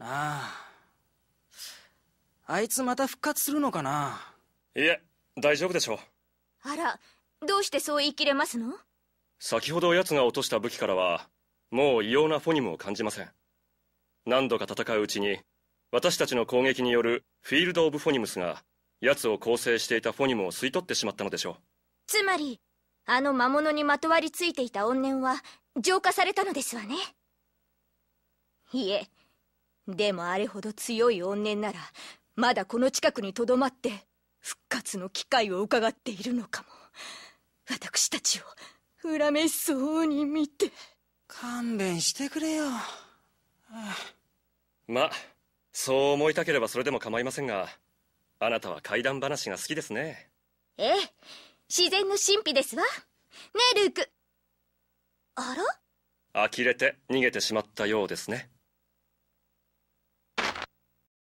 なああいつまた復活するのかないえ大丈夫でしょうあらどうしてそう言い切れますの先ほど奴が落とした武器からはもう異様なフォニムを感じません何度か戦ううちに私たちの攻撃によるフィールド・オブ・フォニムスが奴を構成していたフォニムを吸い取ってしまったのでしょうつまりあの魔物にまとわりついていた怨念は浄化されたのですわねいえでもあれほど強い怨念ならまだこの近くにとどまって復活の機会を伺っているのかも私たちを恨めしそうに見て勘弁してくれよ、はあ、まあそう思いたければそれでも構いませんがあなたは怪談話が好きですねええ自然の神秘ですわねえルークあら呆れて逃げてしまったようですね